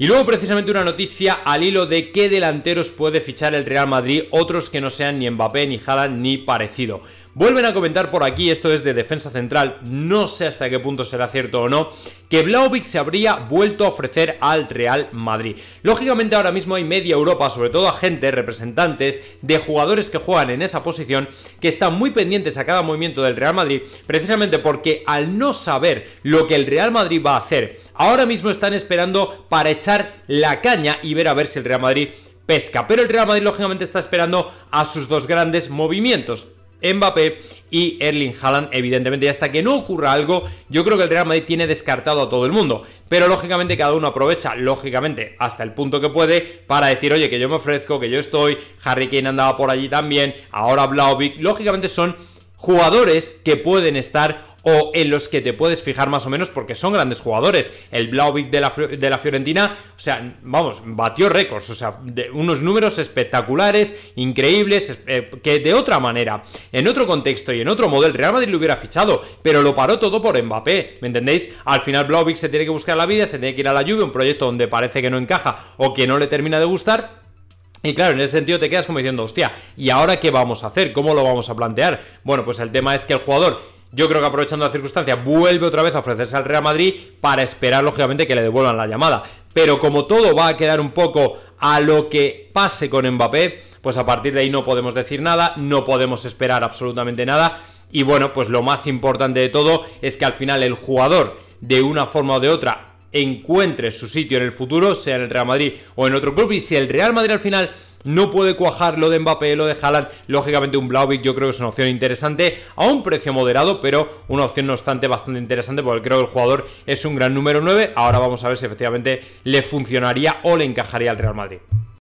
Y luego precisamente una noticia al hilo de qué delanteros puede fichar el Real Madrid, otros que no sean ni Mbappé, ni Haaland, ni parecido. Vuelven a comentar por aquí, esto es de defensa central, no sé hasta qué punto será cierto o no, que Vlaovic se habría vuelto a ofrecer al Real Madrid. Lógicamente ahora mismo hay media Europa, sobre todo agentes, representantes de jugadores que juegan en esa posición, que están muy pendientes a cada movimiento del Real Madrid, precisamente porque al no saber lo que el Real Madrid va a hacer, ahora mismo están esperando para echar la caña y ver a ver si el Real Madrid pesca. Pero el Real Madrid lógicamente está esperando a sus dos grandes movimientos. Mbappé y Erling Haaland, evidentemente, y hasta que no ocurra algo, yo creo que el Real Madrid tiene descartado a todo el mundo. Pero lógicamente cada uno aprovecha, lógicamente, hasta el punto que puede para decir, oye, que yo me ofrezco, que yo estoy, Harry Kane andaba por allí también, ahora Blauvik, lógicamente son jugadores que pueden estar o en los que te puedes fijar más o menos porque son grandes jugadores. El Blaovic de la, Fiorentina, o sea, vamos, batió récords, o sea, de unos números espectaculares, increíbles, eh, que de otra manera, en otro contexto y en otro modelo, Real Madrid lo hubiera fichado, pero lo paró todo por Mbappé, ¿me entendéis? Al final Blaovic se tiene que buscar la vida, se tiene que ir a la lluvia, un proyecto donde parece que no encaja o que no le termina de gustar, y claro, en ese sentido te quedas como diciendo, hostia, ¿y ahora qué vamos a hacer? ¿Cómo lo vamos a plantear? Bueno, pues el tema es que el jugador yo creo que aprovechando la circunstancia vuelve otra vez a ofrecerse al Real Madrid para esperar lógicamente que le devuelvan la llamada. Pero como todo va a quedar un poco a lo que pase con Mbappé, pues a partir de ahí no podemos decir nada, no podemos esperar absolutamente nada. Y bueno, pues lo más importante de todo es que al final el jugador, de una forma o de otra, encuentre su sitio en el futuro, sea en el Real Madrid o en otro club. Y si el Real Madrid al final no puede cuajar lo de Mbappé, lo de Haaland, lógicamente un Blauvik yo creo que es una opción interesante a un precio moderado, pero una opción no obstante bastante interesante porque creo que el jugador es un gran número 9, ahora vamos a ver si efectivamente le funcionaría o le encajaría al Real Madrid.